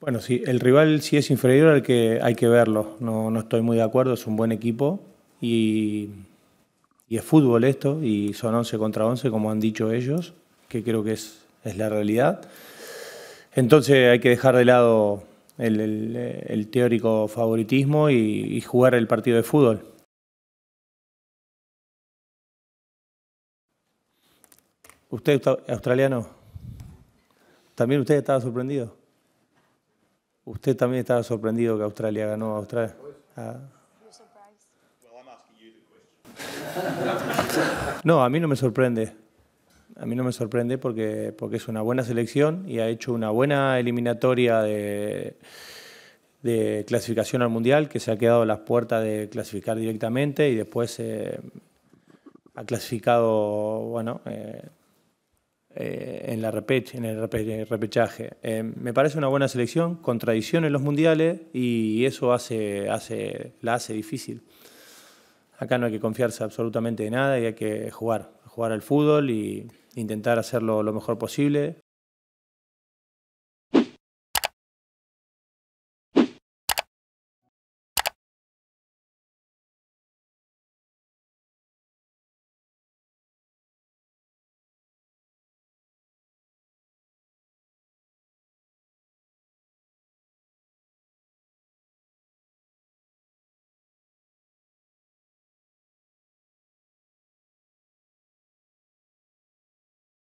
Bueno, sí, el rival sí es inferior al que hay que verlo. No, estoy muy de acuerdo, es un buen equipo y, es fútbol esto, y son 11 contra 11, como han dicho ellos, que creo que es, la realidad. Entonces hay que dejar de lado el, teórico favoritismo y, y jugar el partido de fútbol. ¿Usted, australiano? ¿También usted estaba sorprendido? Usted también estaba sorprendido que Australia ganó a Australia. No, a mí no me sorprende. A mí no me sorprende porque, porque es una buena selección y ha hecho una buena eliminatoria de, clasificación al Mundial, que se ha quedado a las puertas de clasificar directamente y después eh, ha clasificado, bueno, eh, eh, en, el repechaje. Eh, me parece una buena selección, con en los mundiales y eso hace, la hace difícil. Acá no hay que confiarse absolutamente de nada y hay que jugar, jugar al fútbol y intentar hacerlo lo mejor posible.